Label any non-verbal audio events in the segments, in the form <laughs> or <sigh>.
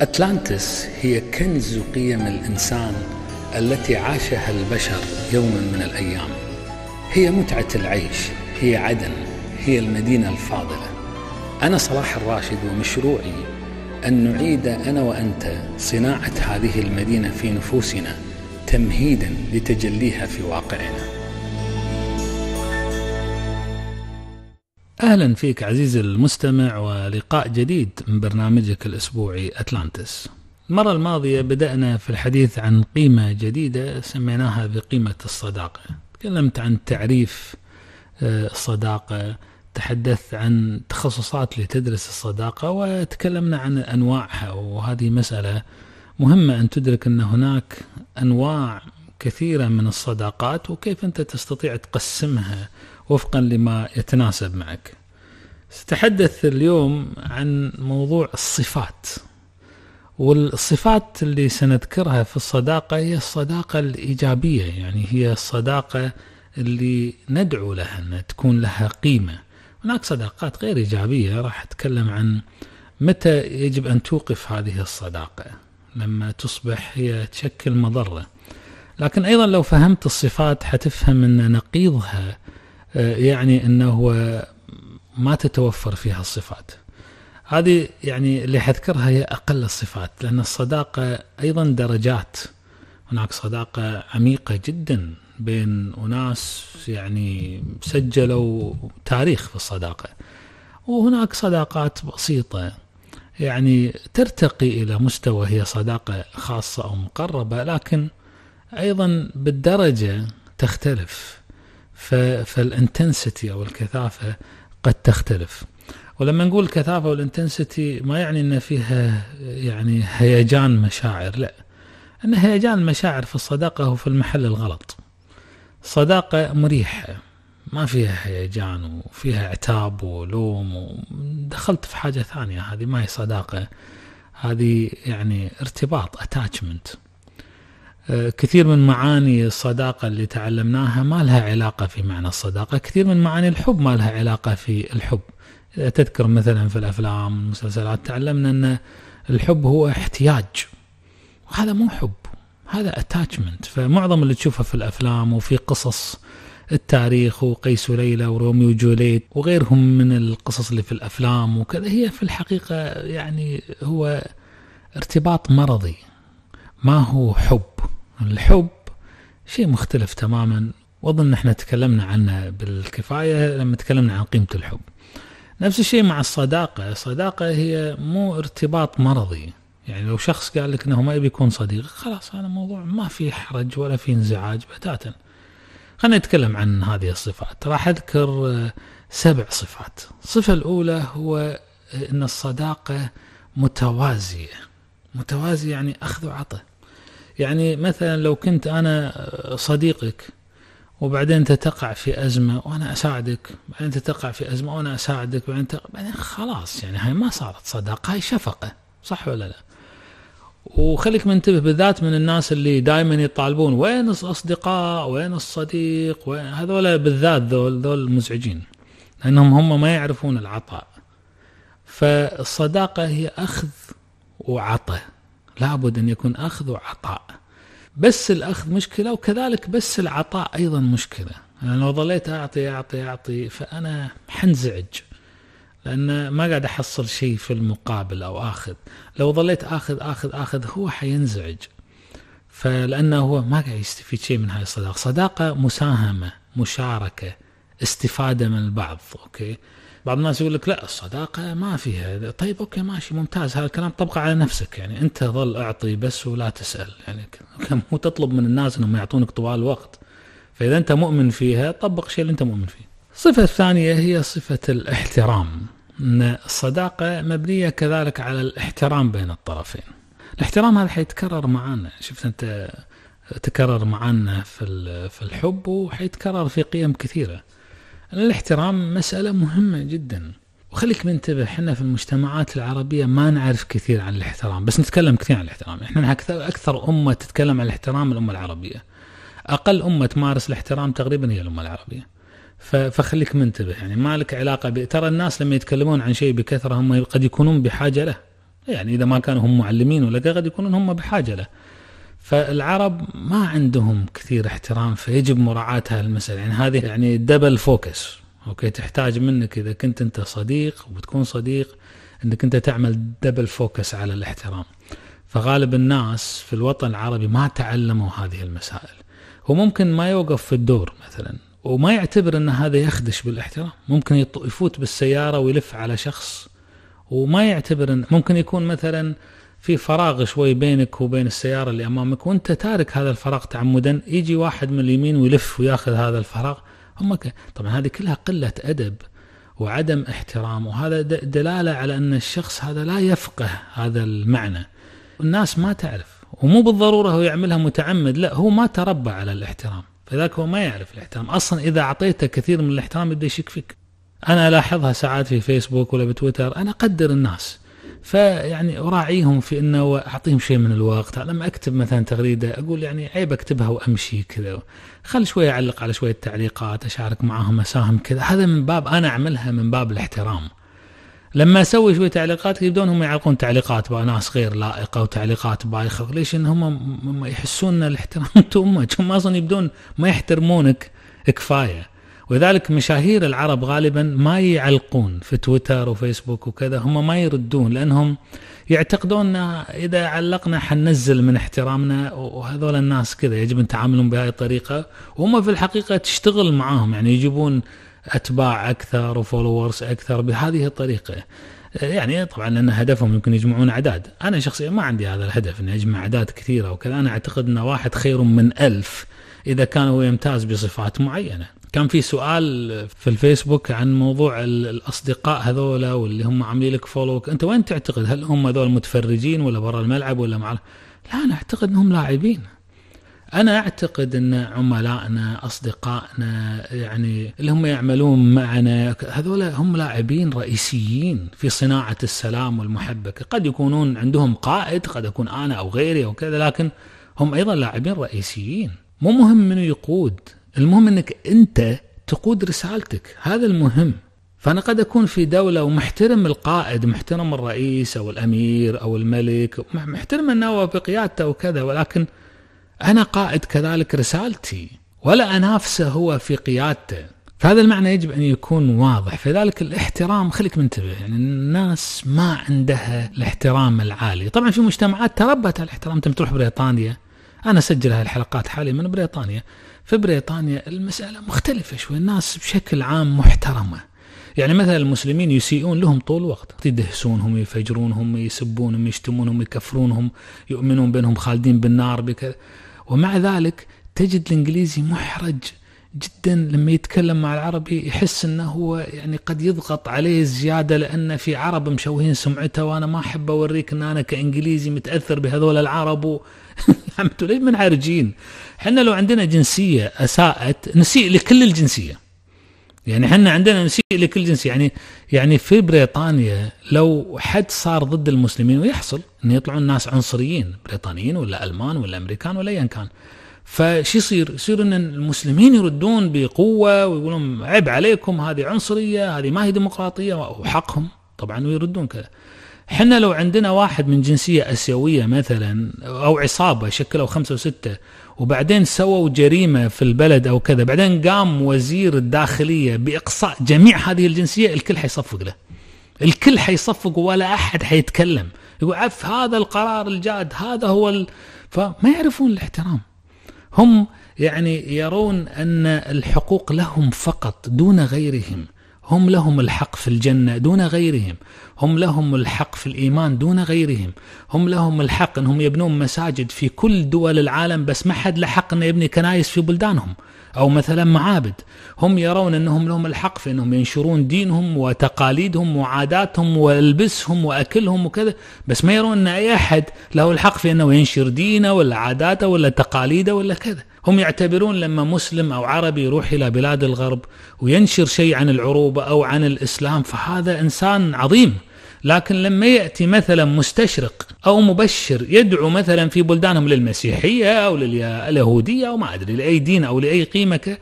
أتلانتس هي كنز قيم الإنسان التي عاشها البشر يوما من الأيام هي متعة العيش هي عدن هي المدينة الفاضلة أنا صلاح الراشد ومشروعي أن نعيد أنا وأنت صناعة هذه المدينة في نفوسنا تمهيدا لتجليها في واقعنا أهلا فيك عزيزي المستمع ولقاء جديد من برنامجك الأسبوعي أتلانتس المرة الماضية بدأنا في الحديث عن قيمة جديدة سميناها بقيمة الصداقة تكلمت عن تعريف آه، الصداقة تحدثت عن تخصصات لتدرس الصداقة وتكلمنا عن أنواعها وهذه مسألة مهمة أن تدرك أن هناك أنواع كثيرة من الصداقات وكيف أنت تستطيع تقسمها وفقا لما يتناسب معك ستحدث اليوم عن موضوع الصفات والصفات اللي سنذكرها في الصداقة هي الصداقة الإيجابية يعني هي الصداقة اللي ندعو لها أن تكون لها قيمة هناك صداقات غير إيجابية راح أتكلم عن متى يجب أن توقف هذه الصداقة لما تصبح هي تشكل مضرة لكن أيضا لو فهمت الصفات حتفهم أن نقيضها آه، يعني أنه ما تتوفر فيها الصفات هذه يعني اللي حذكرها هي أقل الصفات لأن الصداقة أيضا درجات هناك صداقة عميقة جدا بين أناس يعني سجلوا تاريخ في الصداقة وهناك صداقات بسيطة يعني ترتقي إلى مستوى هي صداقة خاصة أو مقربة لكن أيضا بالدرجة تختلف فالانتنسيتي او الكثافه قد تختلف ولما نقول الكثافه والانتنسيتي ما يعني ان فيها يعني هيجان مشاعر لا ان هيجان المشاعر في الصداقه هو في المحل الغلط صداقه مريحه ما فيها هيجان وفيها عتاب ولوم ودخلت في حاجه ثانيه هذه ما هي صداقه هذه يعني ارتباط اتاتشمنت كثير من معاني الصداقة اللي تعلمناها ما لها علاقة في معنى الصداقة كثير من معاني الحب ما لها علاقة في الحب تذكر مثلا في الأفلام والمسلسلات تعلمنا أن الحب هو احتياج وهذا مو حب هذا اتاتشمنت فمعظم اللي تشوفه في الافلام وفي قصص التاريخ وقيس وليلى وروميو وجوليت وغيرهم من القصص اللي في الافلام وكذا هي في الحقيقه يعني هو ارتباط مرضي ما هو حب الحب شيء مختلف تماما واظن احنا تكلمنا عنه بالكفايه لما تكلمنا عن قيمه الحب. نفس الشيء مع الصداقه، الصداقه هي مو ارتباط مرضي، يعني لو شخص قال لك انه ما يبي يكون صديق خلاص هذا الموضوع ما في حرج ولا في انزعاج بتاتا. خلينا نتكلم عن هذه الصفات، راح اذكر آه، سبع صفات. الصفه الاولى هو آه، ان الصداقه متوازيه. متوازيه يعني اخذ وعطاء. يعني مثلا لو كنت أنا صديقك وبعدين انت تقع في أزمة وأنا أساعدك بعدين انت تقع في أزمة وأنا أساعدك بعدين, تقع... بعدين خلاص يعني هاي ما صارت صداقة هاي شفقة صح ولا لا وخليك منتبه بالذات من الناس اللي دائما يطالبون وين الأصدقاء وين الصديق وين هذول بالذات ذول ذول مزعجين لأنهم هم ما يعرفون العطاء فالصداقة هي أخذ وعطاء لابد أن يكون أخذ وعطاء بس الأخذ مشكلة وكذلك بس العطاء أيضا مشكلة أنا لو ظليت أعطي أعطي أعطي فأنا حنزعج لأن ما قاعد أحصل شيء في المقابل أو آخذ لو ظليت آخذ آخذ آخذ هو حينزعج فلأنه هو ما قاعد يستفيد شيء من هاي الصداقة صداقة مساهمة مشاركة استفادة من البعض أوكي بعض الناس يقول لك لا الصداقة ما فيها طيب أوكي ماشي ممتاز هذا الكلام طبقه على نفسك يعني أنت ظل أعطي بس ولا تسأل يعني <laughs> مو تطلب من الناس أنهم يعطونك طوال الوقت فإذا أنت مؤمن فيها طبق الشيء اللي أنت مؤمن فيه الصفة الثانية هي صفة الاحترام أن الصداقة مبنية كذلك على الاحترام بين الطرفين الاحترام هذا حيتكرر معانا شفت أنت تكرر معانا في الحب وحيتكرر في قيم كثيره الاحترام مسألة مهمة جدا وخليك منتبه احنا في المجتمعات العربية ما نعرف كثير عن الاحترام بس نتكلم كثير عن الاحترام احنا أكثر, أكثر أمة تتكلم عن الاحترام الأمة العربية أقل أمة تمارس الاحترام تقريبا هي الأمة العربية فخليك منتبه يعني ما لك علاقة ب... ترى الناس لما يتكلمون عن شيء بكثرة هم قد يكونون بحاجة له يعني إذا ما كانوا هم معلمين ولا قد يكونون هم بحاجة له فالعرب ما عندهم كثير احترام فيجب مراعاة هالمسألة يعني هذه يعني دبل فوكس اوكي تحتاج منك اذا كنت انت صديق وبتكون صديق انك انت تعمل دبل فوكس على الاحترام فغالب الناس في الوطن العربي ما تعلموا هذه المسائل وممكن ما يوقف في الدور مثلا وما يعتبر ان هذا يخدش بالاحترام ممكن يفوت بالسياره ويلف على شخص وما يعتبر إن ممكن يكون مثلا في فراغ شوي بينك وبين السياره اللي امامك وانت تارك هذا الفراغ تعمدا يجي واحد من اليمين ويلف وياخذ هذا الفراغ هم ك... طبعا هذه كلها قله ادب وعدم احترام وهذا دلاله على ان الشخص هذا لا يفقه هذا المعنى الناس ما تعرف ومو بالضروره هو يعملها متعمد لا هو ما تربى على الاحترام فذاك هو ما يعرف الاحترام اصلا اذا اعطيته كثير من الاحترام يبدا يشك فيك انا الاحظها ساعات في فيسبوك ولا بتويتر انا اقدر الناس فيعني اراعيهم في انه اعطيهم شيء من الوقت لما اكتب مثلا تغريده اقول يعني عيب اكتبها وامشي كذا خل شويه اعلق على شويه تعليقات اشارك معاهم اساهم كذا هذا من باب انا اعملها من باب الاحترام لما اسوي شويه تعليقات يبدون هم يعلقون تعليقات ناس غير لائقه وتعليقات بايخه ليش ان هم يحسون ان الاحترام <laughs> تو امك هم اصلا يبدون ما يحترمونك كفايه ولذلك مشاهير العرب غالبا ما يعلقون في تويتر وفيسبوك وكذا هم ما يردون لانهم يعتقدون اذا علقنا حننزل من احترامنا وهذول الناس كذا يجب ان نتعاملهم بهذه الطريقه وهم في الحقيقه تشتغل معاهم يعني يجيبون اتباع اكثر وفولورز اكثر بهذه الطريقه يعني طبعا لان هدفهم يمكن يجمعون اعداد انا شخصيا ما عندي هذا الهدف اني اجمع اعداد كثيره وكذا انا اعتقد ان واحد خير من ألف اذا كان هو يمتاز بصفات معينه كان في سؤال في الفيسبوك عن موضوع الاصدقاء هذولا واللي هم عاملين لك فولو انت وين تعتقد هل هم هذول متفرجين ولا برا الملعب ولا مع لا انا اعتقد انهم لاعبين انا اعتقد ان عملائنا اصدقائنا يعني اللي هم يعملون معنا هذول هم لاعبين رئيسيين في صناعه السلام والمحبه قد يكونون عندهم قائد قد اكون انا او غيري او كذا لكن هم ايضا لاعبين رئيسيين مو مهم منو يقود المهم انك انت تقود رسالتك هذا المهم فانا قد اكون في دوله ومحترم القائد محترم الرئيس او الامير او الملك محترم النواب بقيادته وكذا ولكن انا قائد كذلك رسالتي ولا انافسه هو في قيادته فهذا المعنى يجب ان يكون واضح فذلك الاحترام خليك منتبه يعني الناس ما عندها الاحترام العالي طبعا في مجتمعات تربت على الاحترام تم تروح بريطانيا انا اسجل هذه الحلقات حاليا من بريطانيا في بريطانيا المساله مختلفه شوي الناس بشكل عام محترمه يعني مثلا المسلمين يسيئون لهم طول الوقت يدهسونهم يفجرونهم يسبونهم يشتمونهم يكفرونهم يؤمنون بأنهم خالدين بالنار بكذا ومع ذلك تجد الإنجليزي محرج جدا لما يتكلم مع العربي يحس انه هو يعني قد يضغط عليه زياده لان في عرب مشوهين سمعته وانا ما احب اوريك ان انا كانجليزي متاثر بهذول العرب <laughs> الحمد لله منحرجين احنا لو عندنا جنسية أساءت نسيء لكل الجنسية يعني احنا عندنا نسيء لكل جنس يعني يعني في بريطانيا لو حد صار ضد المسلمين ويحصل ان يطلعون ناس عنصريين بريطانيين ولا المان ولا امريكان ولا ايا كان فشو يصير؟ يصير ان المسلمين يردون بقوه ويقولون عيب عليكم هذه عنصريه هذه ما هي ديمقراطيه وحقهم طبعا ويردون كذا حنا لو عندنا واحد من جنسية أسيوية مثلا أو عصابة شكلوا خمسة وستة وبعدين سووا جريمة في البلد أو كذا بعدين قام وزير الداخلية بإقصاء جميع هذه الجنسية الكل حيصفق له الكل حيصفق ولا أحد حيتكلم يقول عف هذا القرار الجاد هذا هو ال... فما يعرفون الاحترام هم يعني يرون أن الحقوق لهم فقط دون غيرهم هم لهم الحق في الجنة دون غيرهم هم لهم الحق في الإيمان دون غيرهم هم لهم الحق أنهم يبنون مساجد في كل دول العالم بس ما حد له حق أنه يبني كنايس في بلدانهم أو مثلا معابد هم يرون أنهم لهم الحق في أنهم ينشرون دينهم وتقاليدهم وعاداتهم وألبسهم وأكلهم وكذا بس ما يرون أن أي أحد له الحق في أنه ينشر دينه ولا عاداته ولا تقاليده ولا كذا هم يعتبرون لما مسلم أو عربي يروح إلى بلاد الغرب وينشر شيء عن العروبة أو عن الإسلام فهذا إنسان عظيم لكن لما ياتي مثلا مستشرق او مبشر يدعو مثلا في بلدانهم للمسيحيه او لليهوديه او ما ادري لاي دين او لاي قيمه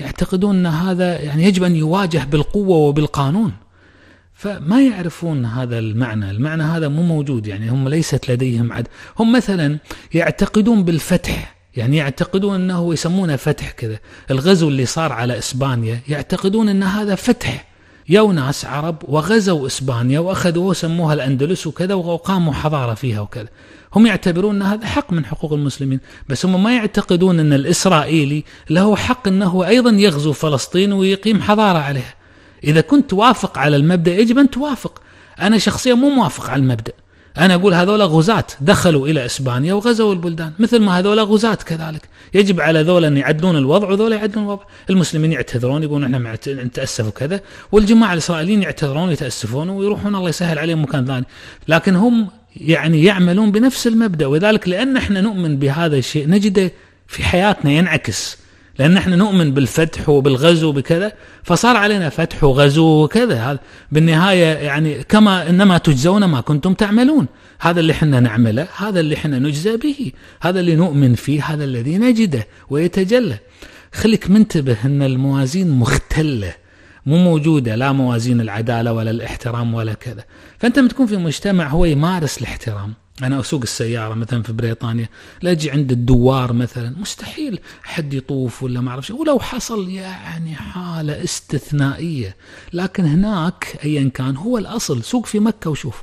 يعتقدون ان هذا يعني يجب ان يواجه بالقوه وبالقانون فما يعرفون هذا المعنى، المعنى هذا مو موجود يعني هم ليست لديهم عد، هم مثلا يعتقدون بالفتح يعني يعتقدون انه يسمونه فتح كذا الغزو اللي صار على اسبانيا يعتقدون ان هذا فتح يو ناس عرب وغزوا اسبانيا واخذوا وسموها الاندلس وكذا وقاموا حضاره فيها وكذا هم يعتبرون ان هذا حق من حقوق المسلمين بس هم ما يعتقدون ان الاسرائيلي له حق انه ايضا يغزو فلسطين ويقيم حضاره عليها اذا كنت توافق على المبدا يجب ان توافق انا شخصيا مو موافق على المبدا أنا أقول هذولا غزاة دخلوا إلى إسبانيا وغزوا البلدان مثل ما هذولا غزاة كذلك يجب على ذولا أن يعدلون الوضع وذولا يعدلون الوضع المسلمين يعتذرون يقولون إحنا نتأسف وكذا والجماعة الإسرائيليين يعتذرون ويتأسفون ويروحون الله يسهل عليهم مكان ثاني لكن هم يعني يعملون بنفس المبدأ وذلك لأن إحنا نؤمن بهذا الشيء نجده في حياتنا ينعكس لأن احنا نؤمن بالفتح وبالغزو وبكذا فصار علينا فتح وغزو وكذا هذا بالنهاية يعني كما إنما تجزون ما كنتم تعملون هذا اللي احنا نعمله هذا اللي احنا نجزى به هذا اللي نؤمن فيه هذا الذي نجده ويتجلى خليك منتبه أن الموازين مختلة مو موجودة لا موازين العدالة ولا الاحترام ولا كذا فأنت تكون في مجتمع هو يمارس الاحترام انا اسوق السياره مثلا في بريطانيا لا اجي عند الدوار مثلا مستحيل حد يطوف ولا ما اعرف ولو حصل يعني حاله استثنائيه لكن هناك ايا كان هو الاصل سوق في مكه وشوف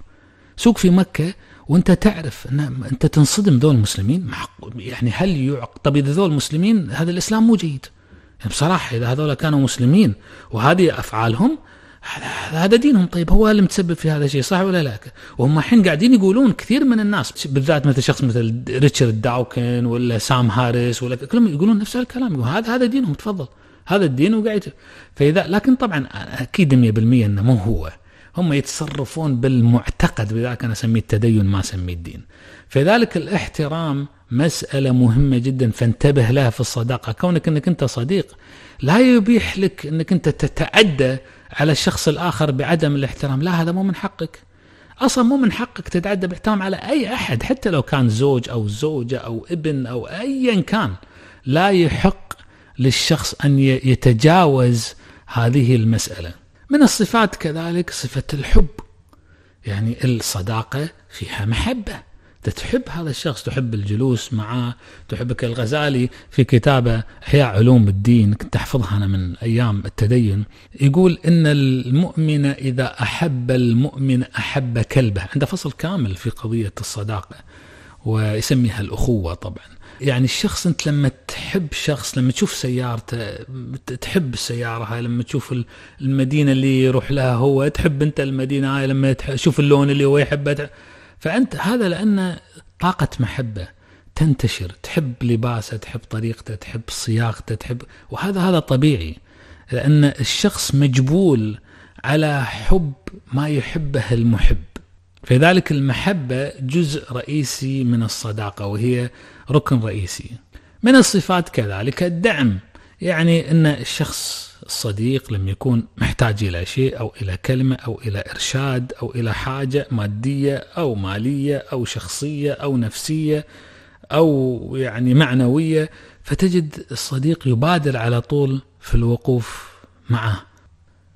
سوق في مكه وانت تعرف ان انت تنصدم ذول المسلمين يعني هل يعق طب اذا ذول مسلمين هذا الاسلام مو جيد يعني بصراحه اذا هذول كانوا مسلمين وهذه افعالهم هذا دينهم طيب هو اللي متسبب في هذا الشيء صح ولا لا وهم الحين قاعدين يقولون كثير من الناس بالذات مثل شخص مثل ريتشارد داوكن ولا سام هاريس ولا كلهم يقولون نفس الكلام هذا هذا دينهم تفضل هذا الدين وقاعد فاذا لكن طبعا اكيد 100% انه مو هو هم يتصرفون بالمعتقد بذلك انا اسميه التدين ما اسميه الدين فذلك الاحترام مسألة مهمة جدا فانتبه لها في الصداقة كونك انك انت صديق لا يبيح لك انك انت تتعدى على الشخص الآخر بعدم الاحترام لا هذا مو من حقك اصلا مو من حقك تتعدى بالاحترام على اي احد حتى لو كان زوج او زوجه او ابن او ايا كان لا يحق للشخص ان يتجاوز هذه المساله. من الصفات كذلك صفه الحب يعني الصداقه فيها محبه تحب هذا الشخص تحب الجلوس معاه تحبك الغزالي في كتابه إحياء علوم الدين كنت أحفظها أنا من أيام التدين يقول إن المؤمن إذا أحب المؤمن أحب كلبه عنده فصل كامل في قضية الصداقة ويسميها الأخوة طبعا يعني الشخص أنت لما تحب شخص لما تشوف سيارته تحب السيارة هاي لما تشوف المدينة اللي يروح لها هو تحب أنت المدينة هاي لما تشوف اللون اللي هو يحبه فأنت هذا لأن طاقة محبة تنتشر تحب لباسه تحب طريقته تحب صياغته تحب وهذا هذا طبيعي لأن الشخص مجبول على حب ما يحبه المحب فلذلك المحبة جزء رئيسي من الصداقة وهي ركن رئيسي من الصفات كذلك الدعم يعني أن الشخص الصديق لم يكون محتاج إلى شيء أو إلى كلمة أو إلى إرشاد أو إلى حاجة مادية أو مالية أو شخصية أو نفسية أو يعني معنوية فتجد الصديق يبادر على طول في الوقوف معه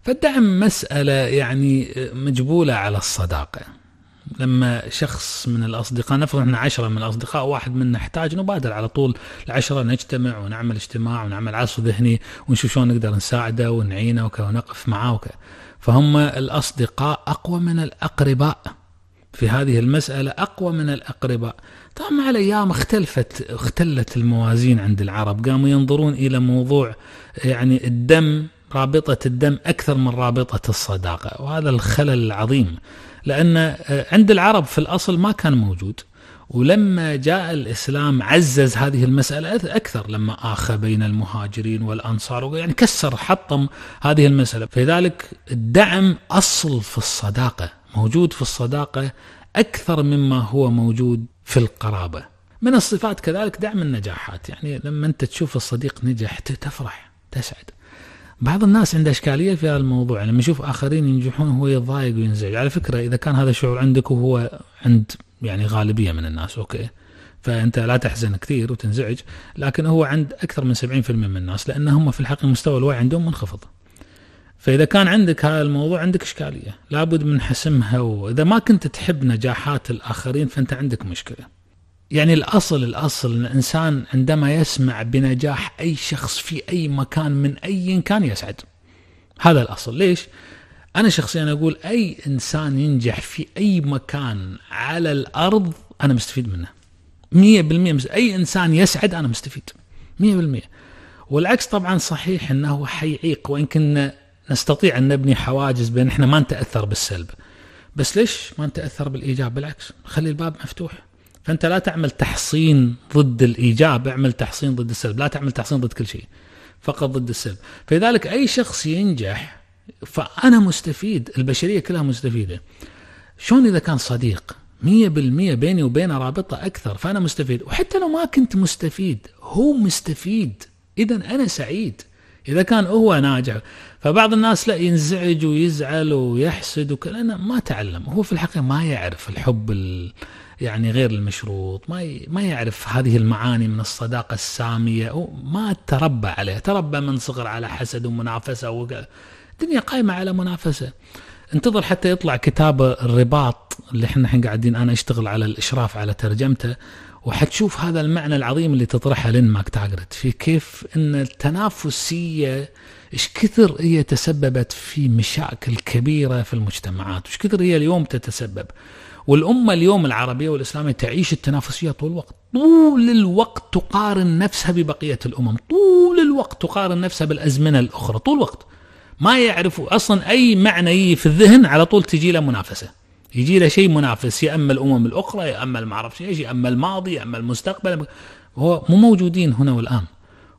فالدعم مسألة يعني مجبولة على الصداقة لما شخص من الاصدقاء نفرض احنا عشره من الاصدقاء واحد منا احتاج نبادر على طول العشره نجتمع ونعمل اجتماع ونعمل عصف ذهني ونشوف شلون نقدر نساعده ونعينه ونقف معاه وكذا فهم الاصدقاء اقوى من الاقرباء في هذه المسألة أقوى من الأقرباء طبعا مع الأيام اختلفت اختلت الموازين عند العرب قاموا ينظرون إلى موضوع يعني الدم رابطة الدم أكثر من رابطة الصداقة وهذا الخلل العظيم لأن آه، عند العرب في الأصل ما كان موجود ولما جاء الإسلام عزز هذه المسألة أكثر لما آخى بين المهاجرين والأنصار يعني كسر حطم هذه المسألة فلذلك الدعم أصل في الصداقة موجود في الصداقة أكثر مما هو موجود في القرابة من الصفات كذلك دعم النجاحات يعني لما أنت تشوف الصديق نجح تفرح تسعد بعض الناس عنده اشكاليه في هذا الموضوع يعني لما يشوف اخرين ينجحون هو يتضايق وينزعج على فكره اذا كان هذا الشعور عندك وهو عند يعني غالبيه من الناس اوكي فانت لا تحزن كثير وتنزعج لكن هو عند اكثر من 70% من الناس لان هم في الحقيقه مستوى الوعي عندهم منخفض فاذا كان عندك هذا الموضوع عندك اشكاليه لابد من حسمها واذا ما كنت تحب نجاحات الاخرين فانت عندك مشكله يعني الاصل الاصل ان الانسان عندما يسمع بنجاح اي شخص في اي مكان من اي كان يسعد. هذا الاصل، ليش؟ انا شخصيا اقول اي انسان ينجح في اي مكان على الارض انا مستفيد منه. 100% اي انسان يسعد انا مستفيد. 100% والعكس طبعا صحيح انه حيعيق كنا نستطيع ان نبني حواجز بان احنا ما نتاثر بالسلب. بس ليش ما نتاثر بالايجاب؟ بالعكس، خلي الباب مفتوح. فانت لا تعمل تحصين ضد الايجاب اعمل تحصين ضد السلب لا تعمل تحصين ضد كل شيء فقط ضد السلب فلذلك اي شخص ينجح فانا مستفيد البشريه كلها مستفيده شلون اذا كان صديق 100% بيني وبينه رابطه اكثر فانا مستفيد وحتى لو ما كنت مستفيد هو مستفيد اذا انا سعيد اذا كان هو ناجح فبعض الناس لا ينزعج ويزعل ويحسد وكذا ما تعلم هو في الحقيقه ما يعرف الحب ال... يعني غير المشروط ما ي... ما يعرف هذه المعاني من الصداقة السامية ما تربى عليها تربى من صغر على حسد ومنافسة و... الدنيا قائمة على منافسة انتظر حتى يطلع كتاب الرباط اللي احنا الحين قاعدين انا اشتغل على الاشراف على ترجمته وحتشوف هذا المعنى العظيم اللي تطرحه لين ماك تاجرت في كيف ان التنافسيه ايش كثر هي تسببت في مشاكل كبيره في المجتمعات وايش كثر هي اليوم تتسبب والأمة اليوم العربية والإسلامية تعيش التنافسية طول الوقت طول الوقت تقارن نفسها ببقية الأمم طول الوقت تقارن نفسها بالأزمنة الأخرى طول الوقت ما يعرف أصلا أي معنى يجي في الذهن على طول تجي له منافسة يجي له شيء منافس يا أما الأمم الأخرى يا أما أعرف إيش يا أما الماضي يا أما المستقبل هو مو موجودين هنا والآن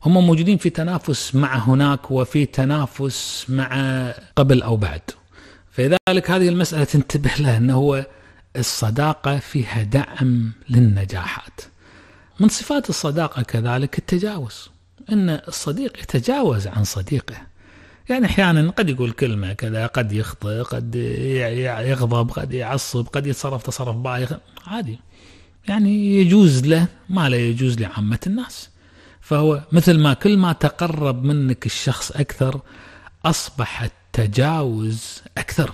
هم موجودين في تنافس مع هناك وفي تنافس مع قبل أو بعد فلذلك هذه المسألة تنتبه لها أنه هو الصداقة فيها دعم للنجاحات من صفات الصداقة كذلك التجاوز أن الصديق يتجاوز عن صديقه يعني أحيانا قد يقول كلمة كذا قد يخطئ قد يغضب قد يعصب قد يتصرف تصرف بايخ عادي يعني يجوز له ما لا يجوز لعامة الناس فهو مثل ما كل ما تقرب منك الشخص أكثر أصبح التجاوز أكثر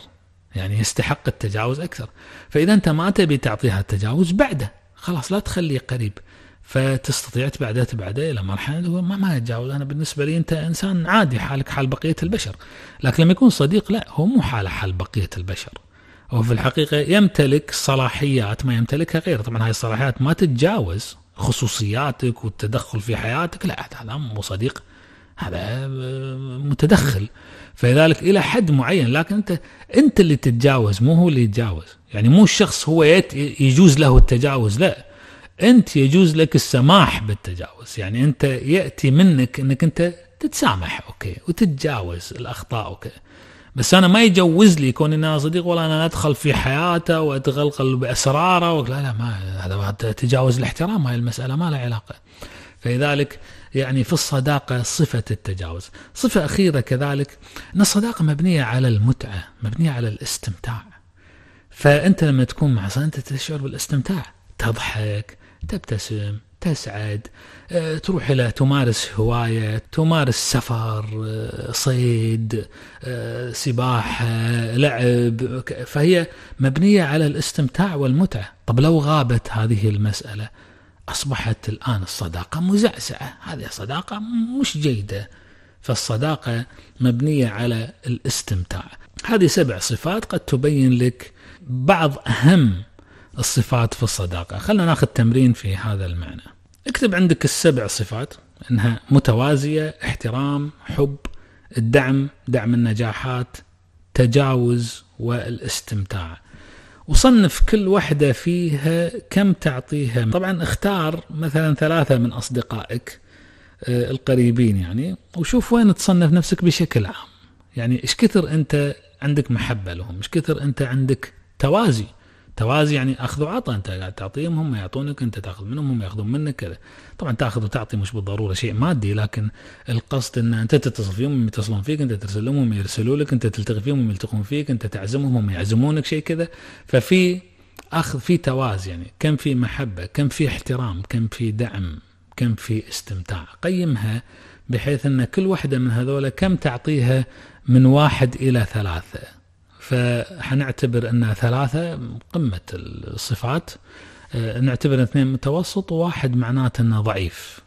يعني يستحق التجاوز أكثر فإذا أنت ما تبي تعطيها التجاوز بعده خلاص لا تخليه قريب فتستطيع تبعده تبعده الى مرحله ما ما يتجاوز انا بالنسبه لي انت انسان عادي حالك حال بقيه البشر لكن لما يكون صديق لا هو مو حاله حال بقيه البشر هو في الحقيقه يمتلك صلاحيات ما يمتلكها غيره طبعا هاي الصلاحيات ما تتجاوز خصوصياتك والتدخل في حياتك لا هذا مو صديق هذا متدخل فلذلك الى حد معين لكن انت انت اللي تتجاوز مو هو اللي يتجاوز يعني مو الشخص هو يجوز له التجاوز لا انت يجوز لك السماح بالتجاوز يعني انت ياتي منك انك انت تتسامح اوكي وتتجاوز الاخطاء اوكي بس انا ما يجوز لي كوني انا صديق والله انا ادخل في حياته واتغلغل باسراره لا لا ما هذا تجاوز الاحترام هاي المساله ما لها علاقه فلذلك يعني في الصداقة صفة التجاوز صفة أخيرة كذلك أن الصداقة مبنية على المتعة مبنية على الاستمتاع فأنت لما تكون مع أنت تشعر بالاستمتاع تضحك تبتسم تسعد آه، تروح إلى تمارس هواية تمارس سفر آه، صيد آه، سباحة لعب فهي مبنية على الاستمتاع والمتعة طب لو غابت هذه المسألة أصبحت الآن الصداقة مزعزعة هذه صداقة مش جيدة فالصداقة مبنية على الاستمتاع هذه سبع صفات قد تبين لك بعض أهم الصفات في الصداقة خلنا ناخذ تمرين في هذا المعنى اكتب عندك السبع صفات انها متوازية احترام حب الدعم دعم النجاحات تجاوز والاستمتاع وصنف كل وحدة فيها كم تعطيها طبعا اختار مثلا ثلاثة من أصدقائك آه، القريبين يعني وشوف وين تصنف نفسك بشكل عام يعني ايش كثر انت عندك محبة لهم ايش كثر انت عندك توازي توازي يعني اخذ وعطاء انت قاعد تعطيهم هم يعطونك انت تاخذ منهم هم ياخذون منك كذا طبعا تاخذ وتعطي مش بالضروره شيء مادي لكن القصد ان انت تتصل فيهم هم يتصلون فيك انت ترسل لهم هم يرسلوا لك انت تلتقي فيهم هم يلتقون فيك انت تعزمهم هم يعزمونك شيء كذا ففي اخذ في توازي يعني كم في محبه كم في احترام كم في دعم كم في استمتاع قيمها بحيث ان كل واحده من هذولا كم تعطيها من واحد الى ثلاثه فحنعتبر أنها ثلاثة قمة الصفات آه، نعتبر اثنين متوسط وواحد معناته أنه ضعيف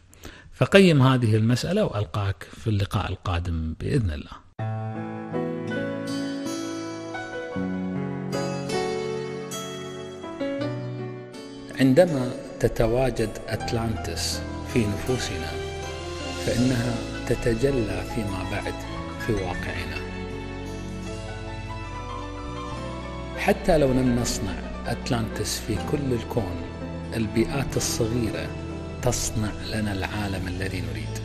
فقيم هذه المسألة وألقاك في اللقاء القادم بإذن الله عندما تتواجد أتلانتس في نفوسنا فإنها تتجلى فيما بعد في واقعنا حتى لو لم نصنع أتلانتس في كل الكون البيئات الصغيرة تصنع لنا العالم الذي نريده